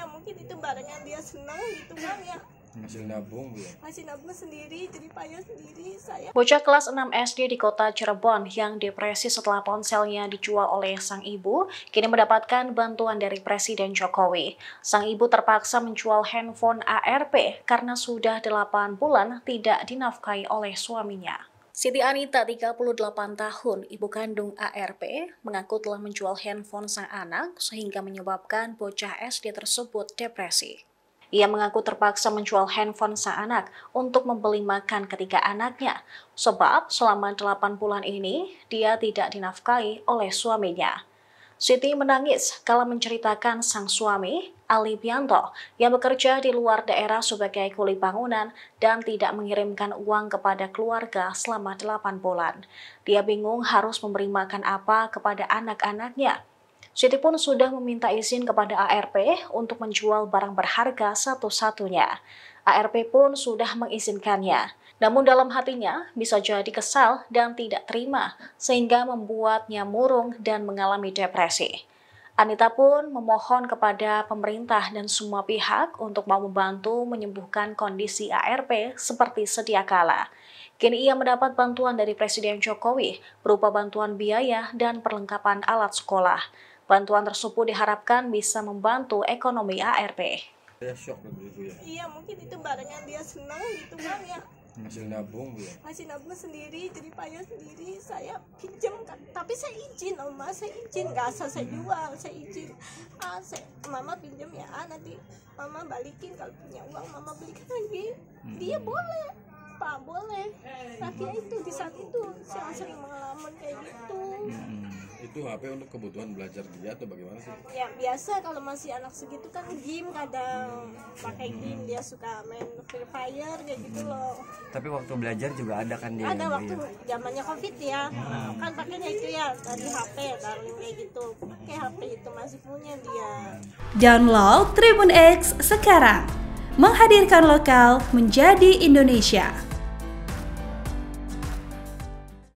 ya mungkin itu barangnya dia senang gitu kan ya Hasil nabung ya? Hasil nabung sendiri, jadi payah sendiri saya. Bocah kelas 6 SD di kota Cirebon yang depresi setelah ponselnya dijual oleh sang ibu, kini mendapatkan bantuan dari Presiden Jokowi. Sang ibu terpaksa menjual handphone ARP karena sudah 8 bulan tidak dinafkahi oleh suaminya. Siti Anita, 38 tahun, ibu kandung ARP, mengaku telah menjual handphone sang anak sehingga menyebabkan bocah SD tersebut depresi. Ia mengaku terpaksa menjual handphone sang anak untuk membeli makan ketiga anaknya, sebab selama 8 bulan ini dia tidak dinafkahi oleh suaminya. Siti menangis kala menceritakan sang suami, Ali Bianto, yang bekerja di luar daerah sebagai kuli bangunan dan tidak mengirimkan uang kepada keluarga selama delapan bulan. Dia bingung harus memberi makan apa kepada anak-anaknya Siti pun sudah meminta izin kepada ARP untuk menjual barang berharga satu-satunya. ARP pun sudah mengizinkannya. Namun dalam hatinya bisa jadi kesal dan tidak terima, sehingga membuatnya murung dan mengalami depresi. Anita pun memohon kepada pemerintah dan semua pihak untuk mau membantu menyembuhkan kondisi ARP seperti sedia kala. Kini ia mendapat bantuan dari Presiden Jokowi berupa bantuan biaya dan perlengkapan alat sekolah. Bantuan tersebut diharapkan bisa membantu ekonomi ARP. Saya shock begitu ya. Iya mungkin itu barangnya dia senang gitu kan ya hasil nabung ya hasil nabung sendiri jadi payah sendiri saya pinjam tapi saya izin oma saya izin nggak asal saya hmm. jual saya izin ah saya, mama pinjam ya ah, nanti mama balikin kalau punya uang mama belikan lagi hmm. dia boleh pak boleh tapi ya itu di saat itu saya sering mengalami kayak gitu hmm itu HP untuk kebutuhan belajar dia atau bagaimana sih? Ya biasa kalau masih anak segitu kan game kadang pakai hmm. game dia suka main Free Fire kayak gitu loh. Tapi waktu belajar juga ada kan dia. Ada waktu zamannya Covid ya. Hmm. Kan pakainya itu ya dari HP taruh kayak gitu. Pakai HP itu masih punya dia. Download Tribun X sekarang. Menghadirkan lokal menjadi Indonesia.